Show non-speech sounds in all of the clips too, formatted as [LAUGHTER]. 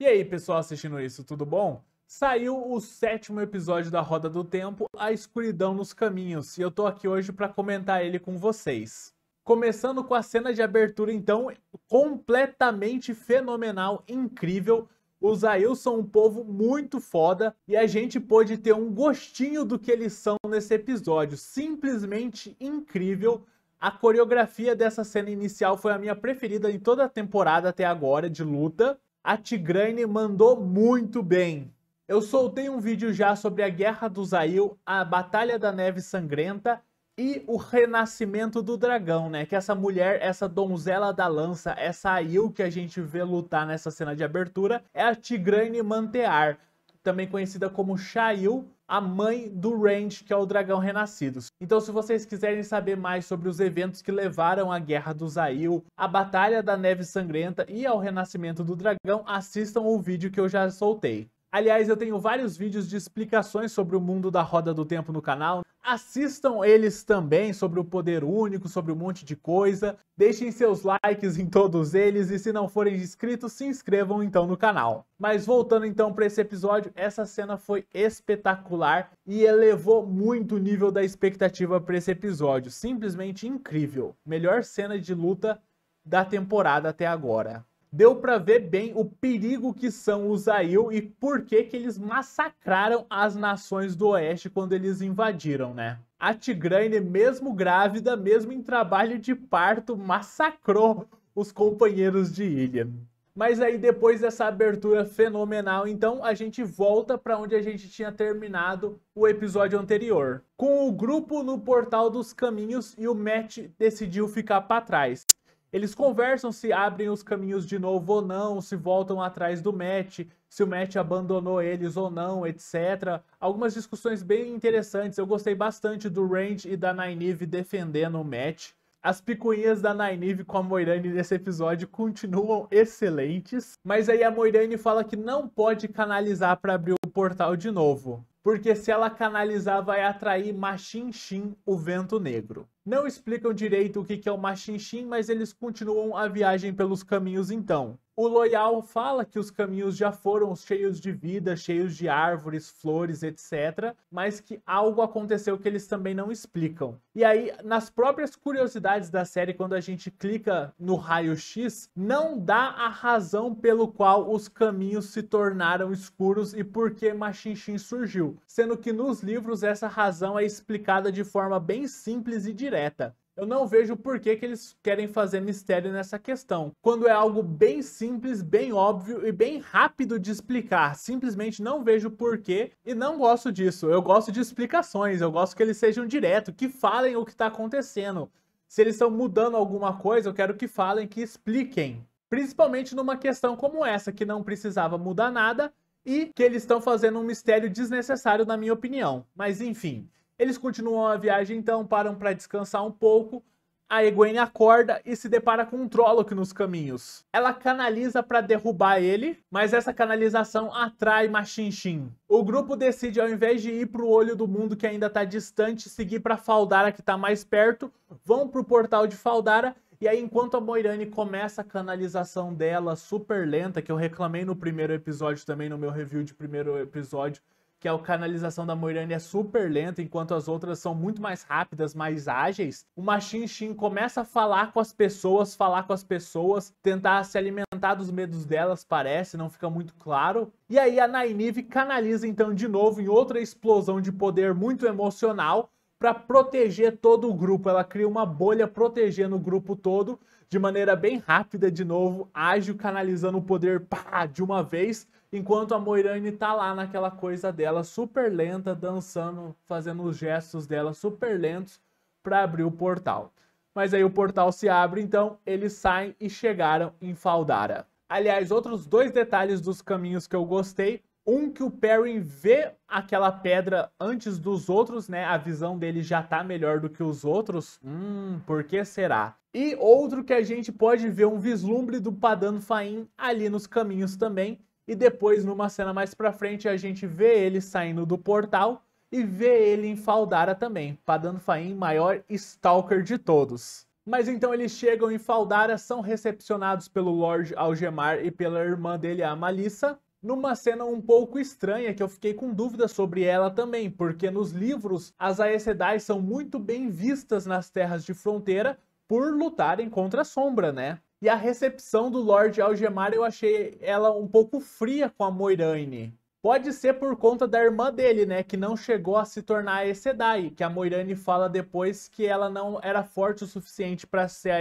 E aí, pessoal assistindo isso, tudo bom? Saiu o sétimo episódio da Roda do Tempo, A Escuridão nos Caminhos, e eu tô aqui hoje para comentar ele com vocês. Começando com a cena de abertura, então, completamente fenomenal, incrível. Os Ails são é um povo muito foda e a gente pôde ter um gostinho do que eles são nesse episódio. Simplesmente incrível. A coreografia dessa cena inicial foi a minha preferida em toda a temporada até agora de luta a Tigrane mandou muito bem. Eu soltei um vídeo já sobre a Guerra do Zail, a Batalha da Neve Sangrenta e o Renascimento do Dragão, né? Que essa mulher, essa donzela da lança, essa Ail que a gente vê lutar nessa cena de abertura, é a Tigrane Mantear, também conhecida como Shail, a mãe do Range, que é o Dragão Renascidos. Então, se vocês quiserem saber mais sobre os eventos que levaram à Guerra do Zail, à Batalha da Neve Sangrenta e ao Renascimento do Dragão, assistam o vídeo que eu já soltei. Aliás, eu tenho vários vídeos de explicações sobre o mundo da roda do tempo no canal. Assistam eles também sobre o poder único, sobre um monte de coisa. Deixem seus likes em todos eles e se não forem inscritos, se inscrevam então no canal. Mas voltando então para esse episódio, essa cena foi espetacular e elevou muito o nível da expectativa para esse episódio. Simplesmente incrível. Melhor cena de luta da temporada até agora deu para ver bem o perigo que são os Ail e por que que eles massacraram as nações do Oeste quando eles invadiram, né? A Tigrane, mesmo grávida, mesmo em trabalho de parto, massacrou os companheiros de ilha. Mas aí depois dessa abertura fenomenal, então a gente volta para onde a gente tinha terminado o episódio anterior, com o grupo no portal dos caminhos e o Matt decidiu ficar para trás. Eles conversam se abrem os caminhos de novo ou não, se voltam atrás do Matt, se o Matt abandonou eles ou não, etc. Algumas discussões bem interessantes. Eu gostei bastante do Range e da Nynaeve defendendo o Matt. As picuinhas da Nynaeve com a Moirane nesse episódio continuam excelentes, mas aí a Moirane fala que não pode canalizar para abrir o portal de novo porque se ela canalizar vai atrair Machinchim, o vento negro. Não explicam direito o que é o Machinchim, mas eles continuam a viagem pelos caminhos então. O Loyal fala que os caminhos já foram cheios de vida, cheios de árvores, flores, etc, mas que algo aconteceu que eles também não explicam. E aí, nas próprias curiosidades da série, quando a gente clica no raio-x, não dá a razão pelo qual os caminhos se tornaram escuros e por que Machinchim surgiu sendo que nos livros essa razão é explicada de forma bem simples e direta. Eu não vejo por que, que eles querem fazer mistério nessa questão, quando é algo bem simples, bem óbvio e bem rápido de explicar. Simplesmente não vejo porquê e não gosto disso. Eu gosto de explicações, eu gosto que eles sejam direto, que falem o que está acontecendo. Se eles estão mudando alguma coisa, eu quero que falem, que expliquem. Principalmente numa questão como essa, que não precisava mudar nada e que eles estão fazendo um mistério desnecessário, na minha opinião. Mas enfim, eles continuam a viagem então, param para descansar um pouco. A Egwene acorda e se depara com um Trolloc nos caminhos. Ela canaliza para derrubar ele, mas essa canalização atrai Machinchin. O grupo decide, ao invés de ir para o olho do mundo que ainda está distante, seguir para Faldara, que está mais perto. Vão para o portal de Faldara e aí, enquanto a Moirani começa a canalização dela super lenta, que eu reclamei no primeiro episódio também, no meu review de primeiro episódio, que a canalização da Moirani é super lenta, enquanto as outras são muito mais rápidas, mais ágeis, o Machin Shin começa a falar com as pessoas, falar com as pessoas, tentar se alimentar dos medos delas, parece, não fica muito claro. E aí a Nainive canaliza então de novo em outra explosão de poder muito emocional, para proteger todo o grupo. Ela cria uma bolha protegendo o grupo todo de maneira bem rápida, de novo, ágil, canalizando o poder pá, de uma vez, enquanto a Moirane tá lá naquela coisa dela, super lenta, dançando, fazendo os gestos dela super lentos para abrir o portal. Mas aí o portal se abre, então eles saem e chegaram em Faldara. Aliás, outros dois detalhes dos caminhos que eu gostei um que o Perry vê aquela pedra antes dos outros, né? A visão dele já tá melhor do que os outros. Hum, por que será? E outro que a gente pode ver um vislumbre do Padan Fain ali nos caminhos também. E depois, numa cena mais pra frente, a gente vê ele saindo do portal e vê ele em Faldara também. Padan Fain, maior stalker de todos. Mas então eles chegam em Faldara, são recepcionados pelo Lorde Algemar e pela irmã dele, a Malissa numa cena um pouco estranha que eu fiquei com dúvida sobre ela também, porque nos livros as Aes são muito bem vistas nas terras de fronteira por lutarem contra a sombra, né? E a recepção do Lorde Algemar eu achei ela um pouco fria com a Moiraine. Pode ser por conta da irmã dele, né, que não chegou a se tornar a que a Moiraine fala depois que ela não era forte o suficiente para ser a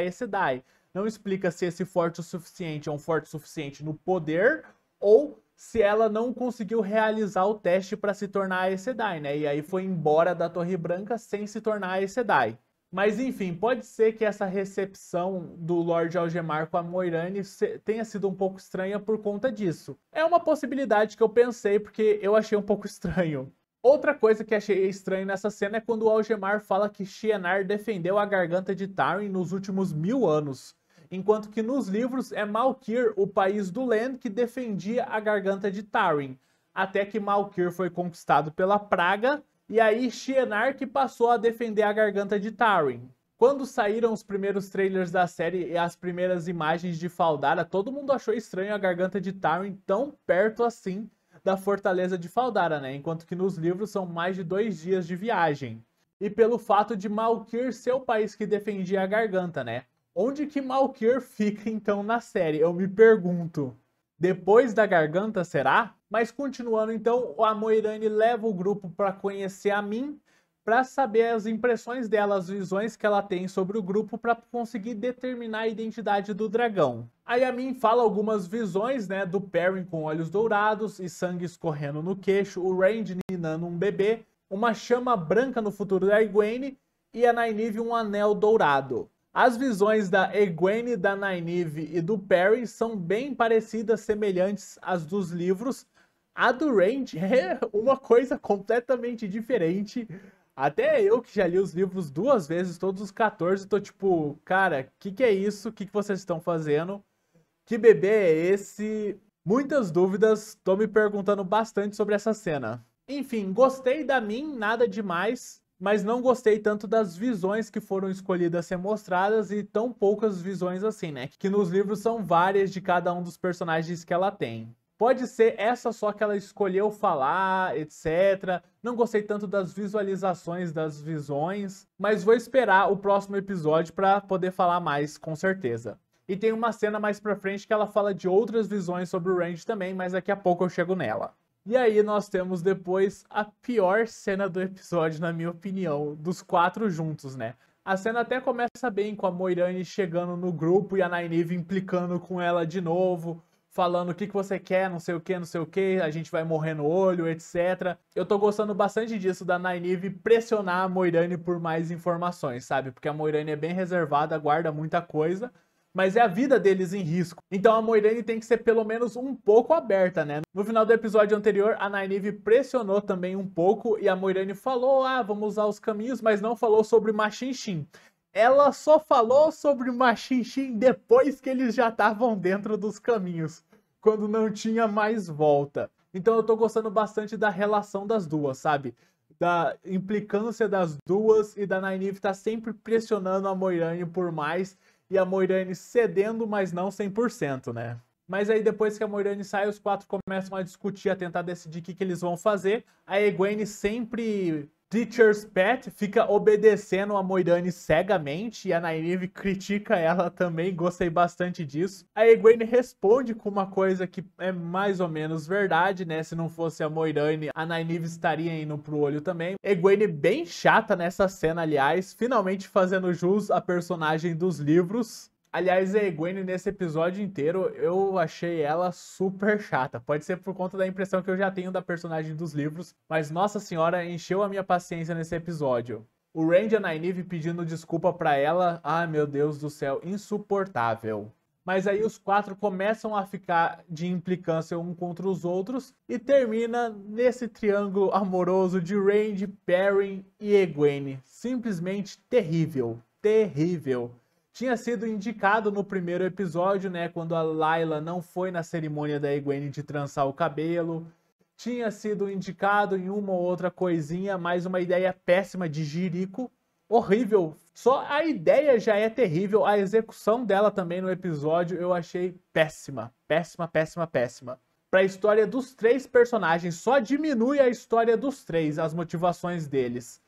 Não explica se esse forte o suficiente é um forte o suficiente no poder ou se ela não conseguiu realizar o teste para se tornar a Sedai, né? E aí foi embora da Torre Branca sem se tornar a Sedai. Mas enfim, pode ser que essa recepção do Lord Algemar com a Moirane tenha sido um pouco estranha por conta disso. É uma possibilidade que eu pensei porque eu achei um pouco estranho. Outra coisa que achei estranho nessa cena é quando o Algemar fala que Shienar defendeu a garganta de Tarin nos últimos mil anos enquanto que nos livros é Malkir, o país do Len, que defendia a garganta de Tarwin até que Malkir foi conquistado pela praga, e aí Shienar que passou a defender a garganta de Tarwin Quando saíram os primeiros trailers da série e as primeiras imagens de Faldara, todo mundo achou estranho a garganta de Tarwin tão perto assim da fortaleza de Faldara, né? Enquanto que nos livros são mais de dois dias de viagem. E pelo fato de Malkir ser o país que defendia a garganta, né? Onde que Malkier fica então na série? Eu me pergunto. Depois da garganta, será? Mas continuando então, a Moirane leva o grupo para conhecer a Min, para saber as impressões dela, as visões que ela tem sobre o grupo para conseguir determinar a identidade do dragão. Aí A Min fala algumas visões, né, do Perrin com olhos dourados e sangue escorrendo no queixo, o Rand ninando um bebê, uma chama branca no futuro da Egwene e a Nynaeve um anel dourado. As visões da Egwene, da Nynaeve e do Perry são bem parecidas, semelhantes às dos livros. A do Range [LAUGHS] é uma coisa completamente diferente. Até eu que já li os livros duas vezes, todos os 14, tô tipo, cara, que que é isso? Que que vocês estão fazendo? Que bebê é esse? Muitas dúvidas, tô me perguntando bastante sobre essa cena. Enfim, gostei da mim, nada demais mas não gostei tanto das visões que foram escolhidas ser mostradas e tão poucas visões assim, né? Que nos livros são várias de cada um dos personagens que ela tem. Pode ser essa só que ela escolheu falar, etc. Não gostei tanto das visualizações das visões, mas vou esperar o próximo episódio para poder falar mais com certeza. E tem uma cena mais pra frente que ela fala de outras visões sobre o Range também, mas daqui a pouco eu chego nela. E aí nós temos depois a pior cena do episódio, na minha opinião, dos quatro juntos, né? A cena até começa bem com a Moirane chegando no grupo e a Nainive implicando com ela de novo, falando o que, que você quer, não sei o que, não sei o que, a gente vai morrer no olho, etc. Eu tô gostando bastante disso da Nainive pressionar a Moirane por mais informações, sabe? Porque a Moirane é bem reservada, guarda muita coisa, mas é a vida deles em risco. Então a Moiraine tem que ser pelo menos um pouco aberta, né? No final do episódio anterior, a Nynaeve pressionou também um pouco e a Moiraine falou: ah, vamos usar os caminhos, mas não falou sobre Machinchin ela só falou sobre Machinchin depois que eles já estavam dentro dos caminhos, quando não tinha mais volta. Então eu tô gostando bastante da relação das duas, sabe? Da implicância das duas e da Nynaeve tá sempre pressionando a Moiraine por mais e a Moirane cedendo, mas não 100%, né? Mas aí depois que a Moirane sai, os quatro começam a discutir, a tentar decidir o que, que eles vão fazer. A Egwene sempre Teacher's Pet fica obedecendo a Moirane cegamente e a Nynaeve critica ela também, gostei bastante disso. A Egwene responde com uma coisa que é mais ou menos verdade, né? Se não fosse a Moirane, a Nynaeve estaria indo pro olho também. Egwene bem chata nessa cena, aliás, finalmente fazendo jus à personagem dos livros. Aliás, a Egwene, nesse episódio inteiro, eu achei ela super chata. Pode ser por conta da impressão que eu já tenho da personagem dos livros, mas nossa senhora, encheu a minha paciência nesse episódio. O Randy e a Nynaeve pedindo desculpa para ela, ah meu Deus do céu, insuportável. Mas aí os quatro começam a ficar de implicância um contra os outros e termina nesse triângulo amoroso de Randy, Perrin e Egwene. Simplesmente terrível, terrível tinha sido indicado no primeiro episódio, né, quando a Layla não foi na cerimônia da Egwene de trançar o cabelo. Tinha sido indicado em uma ou outra coisinha, mas uma ideia péssima de Jirico, horrível. Só a ideia já é terrível, a execução dela também no episódio eu achei péssima, péssima, péssima, péssima. Para a história dos três personagens, só diminui a história dos três, as motivações deles.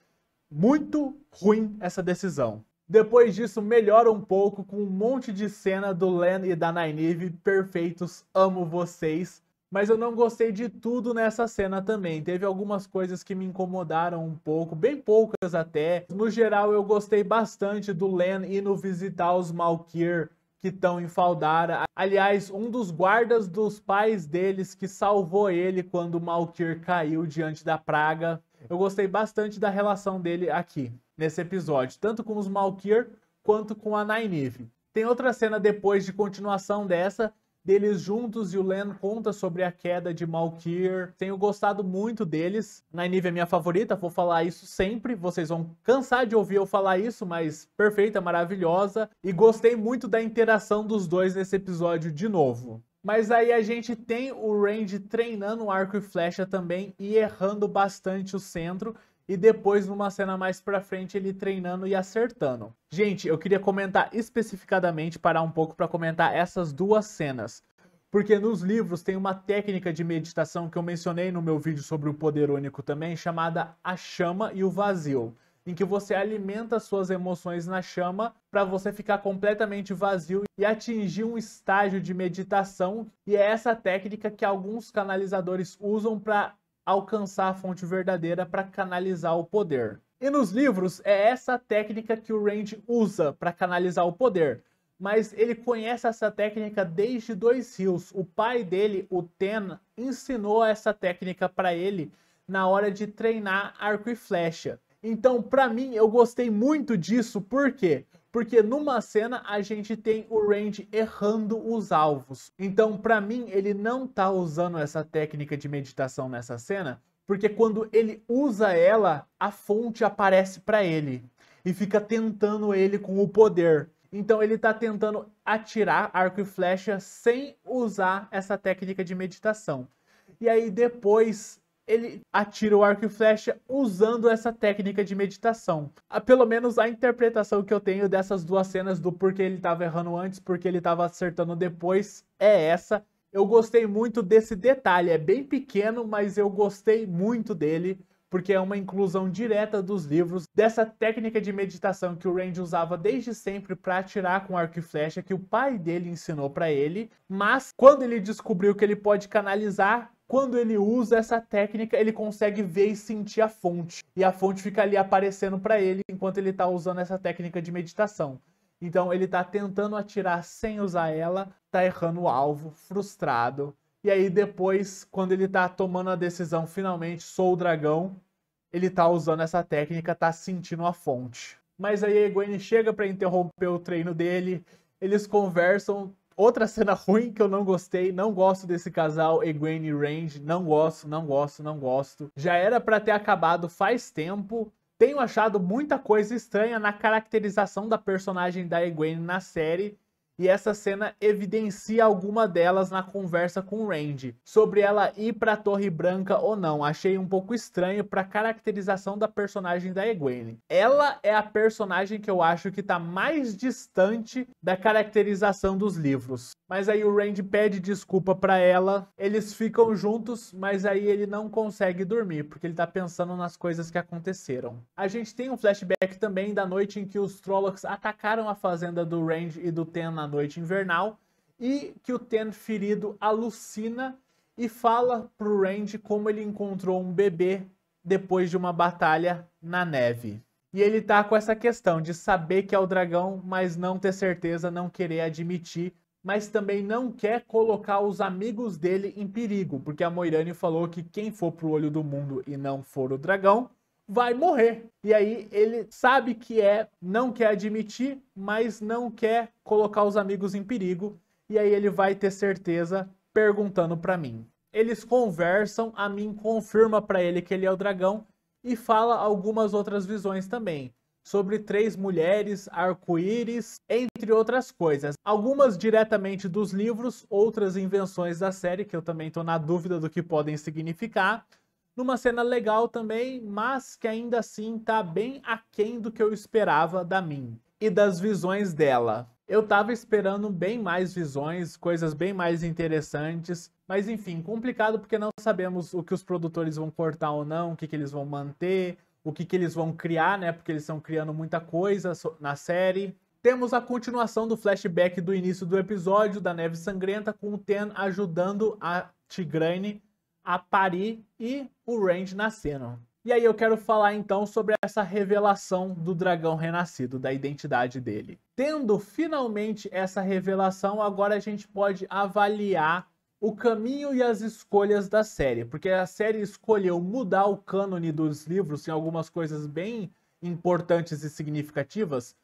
Muito ruim essa decisão. Depois disso, melhora um pouco com um monte de cena do Len e da Nynaeve, perfeitos, amo vocês. Mas eu não gostei de tudo nessa cena também. Teve algumas coisas que me incomodaram um pouco, bem poucas até. No geral, eu gostei bastante do Len indo visitar os Malkyr que estão em Faldara. Aliás, um dos guardas dos pais deles que salvou ele quando o caiu diante da praga. Eu gostei bastante da relação dele aqui nesse episódio, tanto com os Malkir quanto com a Nynaeve. Tem outra cena depois de continuação dessa, deles juntos e o Len conta sobre a queda de Malkir. Tenho gostado muito deles. Nynaeve é minha favorita, vou falar isso sempre. Vocês vão cansar de ouvir eu falar isso, mas perfeita, maravilhosa. E gostei muito da interação dos dois nesse episódio de novo. Mas aí a gente tem o Range treinando o arco e flecha também e errando bastante o centro e depois numa cena mais pra frente ele treinando e acertando. Gente, eu queria comentar especificadamente, parar um pouco para comentar essas duas cenas. Porque nos livros tem uma técnica de meditação que eu mencionei no meu vídeo sobre o poder único também, chamada a chama e o vazio, em que você alimenta suas emoções na chama para você ficar completamente vazio e atingir um estágio de meditação, e é essa técnica que alguns canalizadores usam para alcançar a fonte verdadeira para canalizar o poder. E nos livros é essa técnica que o Rand usa para canalizar o poder. Mas ele conhece essa técnica desde Dois Rios. O pai dele, o Ten, ensinou essa técnica para ele na hora de treinar arco e flecha. Então, para mim, eu gostei muito disso, por quê? porque numa cena a gente tem o Range errando os alvos. Então, para mim, ele não tá usando essa técnica de meditação nessa cena, porque quando ele usa ela, a fonte aparece para ele e fica tentando ele com o poder. Então ele tá tentando atirar arco e flecha sem usar essa técnica de meditação. E aí depois ele atira o arco e flecha usando essa técnica de meditação. Ah, pelo menos a interpretação que eu tenho dessas duas cenas do porquê ele estava errando antes, porque ele estava acertando depois, é essa. Eu gostei muito desse detalhe, é bem pequeno, mas eu gostei muito dele, porque é uma inclusão direta dos livros dessa técnica de meditação que o Randy usava desde sempre para atirar com arco e flecha que o pai dele ensinou para ele, mas quando ele descobriu que ele pode canalizar quando ele usa essa técnica, ele consegue ver e sentir a fonte. E a fonte fica ali aparecendo para ele enquanto ele está usando essa técnica de meditação. Então ele está tentando atirar sem usar ela, está errando o alvo, frustrado. E aí depois, quando ele está tomando a decisão, finalmente sou o dragão, ele está usando essa técnica, está sentindo a fonte. Mas aí a Egwene chega para interromper o treino dele, eles conversam, Outra cena ruim que eu não gostei, não gosto desse casal Egwene e Range, não gosto, não gosto, não gosto. Já era para ter acabado faz tempo. Tenho achado muita coisa estranha na caracterização da personagem da Egwene na série e essa cena evidencia alguma delas na conversa com Randy, sobre ela ir para a Torre Branca ou não. Achei um pouco estranho para caracterização da personagem da Egwene. Ela é a personagem que eu acho que tá mais distante da caracterização dos livros. Mas aí o Randy pede desculpa para ela, eles ficam juntos, mas aí ele não consegue dormir porque ele tá pensando nas coisas que aconteceram. A gente tem um flashback também da noite em que os Trollocs atacaram a fazenda do Randy e do Ten na noite invernal e que o Ten ferido alucina e fala para o Randy como ele encontrou um bebê depois de uma batalha na neve. E ele tá com essa questão de saber que é o dragão, mas não ter certeza, não querer admitir, mas também não quer colocar os amigos dele em perigo, porque a Moirani falou que quem for pro olho do mundo e não for o dragão, vai morrer. E aí ele sabe que é, não quer admitir, mas não quer colocar os amigos em perigo. E aí ele vai ter certeza perguntando para mim. Eles conversam, a mim confirma para ele que ele é o dragão e fala algumas outras visões também sobre três mulheres, arco-íris, entre outras coisas. Algumas diretamente dos livros, outras invenções da série, que eu também estou na dúvida do que podem significar. Numa cena legal também, mas que ainda assim tá bem aquém do que eu esperava da mim e das visões dela. Eu tava esperando bem mais visões, coisas bem mais interessantes, mas enfim, complicado porque não sabemos o que os produtores vão cortar ou não, o que, que eles vão manter, o que, que eles vão criar, né? Porque eles estão criando muita coisa na série. Temos a continuação do flashback do início do episódio da Neve Sangrenta, com o Ten ajudando a Tigrane a parir e o Range na cena. E aí eu quero falar então sobre essa revelação do dragão renascido, da identidade dele. Tendo finalmente essa revelação, agora a gente pode avaliar o caminho e as escolhas da série, porque a série escolheu mudar o cânone dos livros em algumas coisas bem importantes e significativas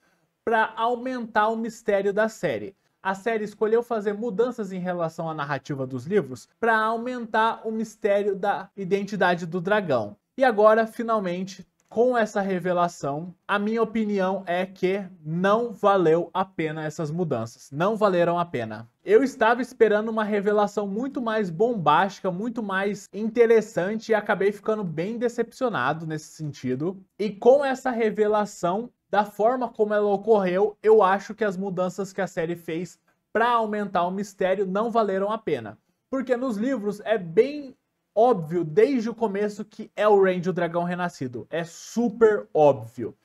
para aumentar o mistério da série a série escolheu fazer mudanças em relação à narrativa dos livros para aumentar o mistério da identidade do dragão. E agora, finalmente, com essa revelação, a minha opinião é que não valeu a pena essas mudanças. Não valeram a pena. Eu estava esperando uma revelação muito mais bombástica, muito mais interessante e acabei ficando bem decepcionado nesse sentido. E com essa revelação, da forma como ela ocorreu, eu acho que as mudanças que a série fez para aumentar o mistério não valeram a pena. Porque nos livros é bem óbvio desde o começo que é o Range o Dragão Renascido. É super óbvio.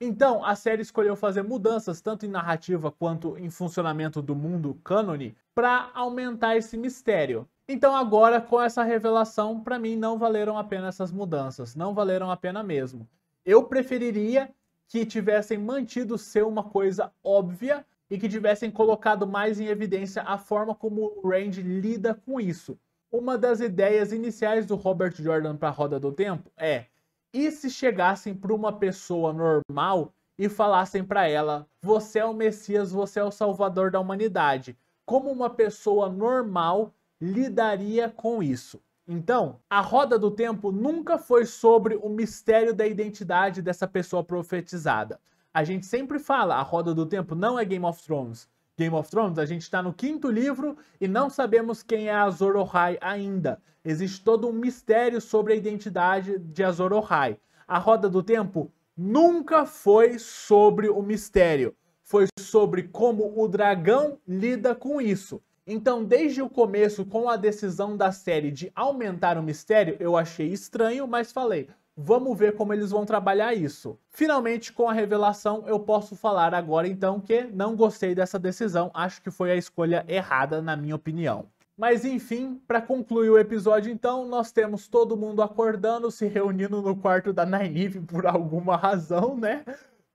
Então, a série escolheu fazer mudanças tanto em narrativa quanto em funcionamento do mundo cânone para aumentar esse mistério. Então, agora com essa revelação, para mim não valeram a pena essas mudanças, não valeram a pena mesmo. Eu preferiria que tivessem mantido ser uma coisa óbvia e que tivessem colocado mais em evidência a forma como o Rand lida com isso. Uma das ideias iniciais do Robert Jordan para a Roda do Tempo é: e se chegassem para uma pessoa normal e falassem para ela: você é o Messias, você é o Salvador da humanidade? Como uma pessoa normal lidaria com isso? Então, a roda do tempo nunca foi sobre o mistério da identidade dessa pessoa profetizada. A gente sempre fala, a roda do tempo não é Game of Thrones. Game of Thrones, a gente está no quinto livro e não sabemos quem é Azor Ahai ainda. Existe todo um mistério sobre a identidade de Azor Ahai. A roda do tempo nunca foi sobre o mistério, foi sobre como o dragão lida com isso. Então, desde o começo, com a decisão da série de aumentar o mistério, eu achei estranho, mas falei, Vamos ver como eles vão trabalhar isso. Finalmente, com a revelação, eu posso falar agora então que não gostei dessa decisão, acho que foi a escolha errada, na minha opinião. Mas enfim, para concluir o episódio então, nós temos todo mundo acordando, se reunindo no quarto da Nynaeve [LAUGHS] por alguma razão, né?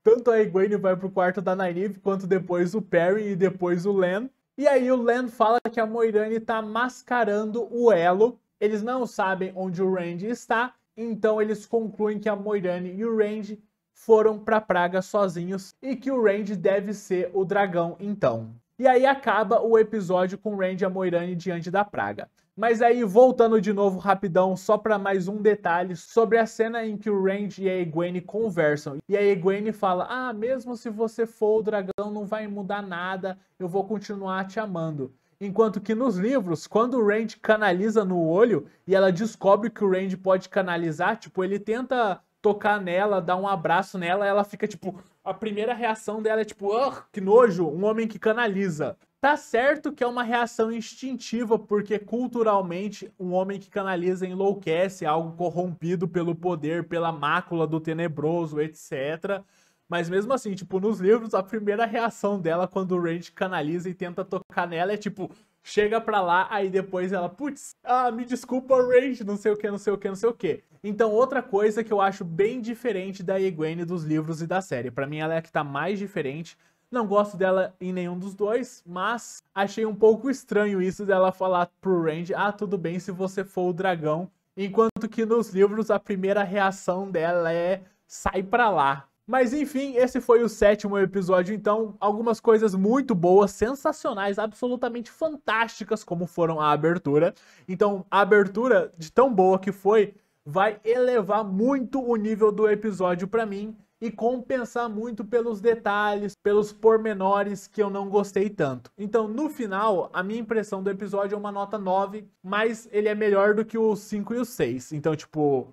Tanto a Egwene vai pro quarto da Nynaeve, quanto depois o Perry e depois o Len. E aí o Len fala que a Moirane está mascarando o elo. Eles não sabem onde o Randy está, então eles concluem que a Moirane e o Randy foram para Praga sozinhos e que o Randy deve ser o dragão então. E aí acaba o episódio com o Randy e a Moirane diante da Praga. Mas aí, voltando de novo rapidão, só para mais um detalhe sobre a cena em que o Randy e a Egwene conversam. E a Egwene fala: Ah, mesmo se você for o dragão, não vai mudar nada, eu vou continuar te amando. Enquanto que nos livros, quando o Randy canaliza no olho e ela descobre que o Randy pode canalizar, tipo, ele tenta tocar nela, dar um abraço nela, ela fica tipo. A primeira reação dela é tipo: ah, que nojo, um homem que canaliza. Tá certo que é uma reação instintiva, porque culturalmente um homem que canaliza enlouquece, é algo corrompido pelo poder, pela mácula do tenebroso, etc. Mas mesmo assim, tipo, nos livros, a primeira reação dela quando o Range canaliza e tenta tocar nela é tipo, chega pra lá, aí depois ela, putz, ah, me desculpa, Range, não sei o que, não sei o que, não sei o que. Então, outra coisa que eu acho bem diferente da Egwene dos livros e da série. para mim, ela é a que tá mais diferente não gosto dela em nenhum dos dois, mas achei um pouco estranho isso dela falar pro Range: ah, tudo bem se você for o dragão. Enquanto que nos livros a primeira reação dela é sai pra lá. Mas enfim, esse foi o sétimo episódio, então algumas coisas muito boas, sensacionais, absolutamente fantásticas como foram a abertura. Então, a abertura de tão boa que foi vai elevar muito o nível do episódio para mim e compensar muito pelos detalhes, pelos pormenores que eu não gostei tanto. Então, no final, a minha impressão do episódio é uma nota 9, mas ele é melhor do que o 5 e o 6. Então, tipo,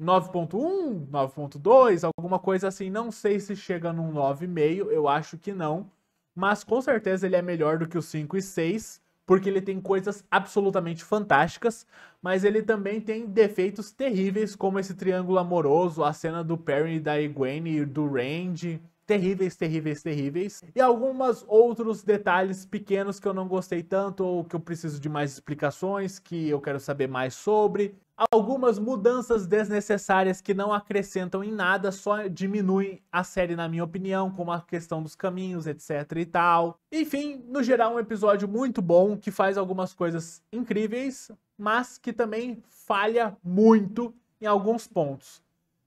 9.1, 9.2, alguma coisa assim. Não sei se chega num 9,5, eu acho que não, mas com certeza ele é melhor do que o 5 e 6 porque ele tem coisas absolutamente fantásticas, mas ele também tem defeitos terríveis, como esse triângulo amoroso, a cena do Perry, da Egwene e do Randy, terríveis, terríveis, terríveis. E alguns outros detalhes pequenos que eu não gostei tanto, ou que eu preciso de mais explicações, que eu quero saber mais sobre. Algumas mudanças desnecessárias que não acrescentam em nada, só diminuem a série, na minha opinião, como a questão dos caminhos, etc e tal. Enfim, no geral, um episódio muito bom, que faz algumas coisas incríveis, mas que também falha muito em alguns pontos.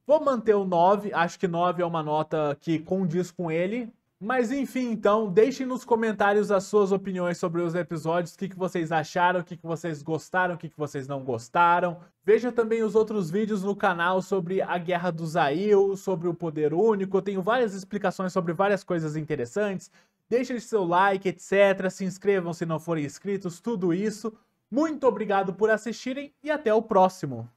Vou manter o 9, acho que 9 é uma nota que condiz com ele. Mas enfim, então, deixem nos comentários as suas opiniões sobre os episódios, o que, que vocês acharam, o que, que vocês gostaram, o que, que vocês não gostaram. Veja também os outros vídeos no canal sobre a Guerra do Zail, sobre o Poder Único, eu tenho várias explicações sobre várias coisas interessantes. Deixem seu like, etc. Se inscrevam se não forem inscritos, tudo isso. Muito obrigado por assistirem e até o próximo!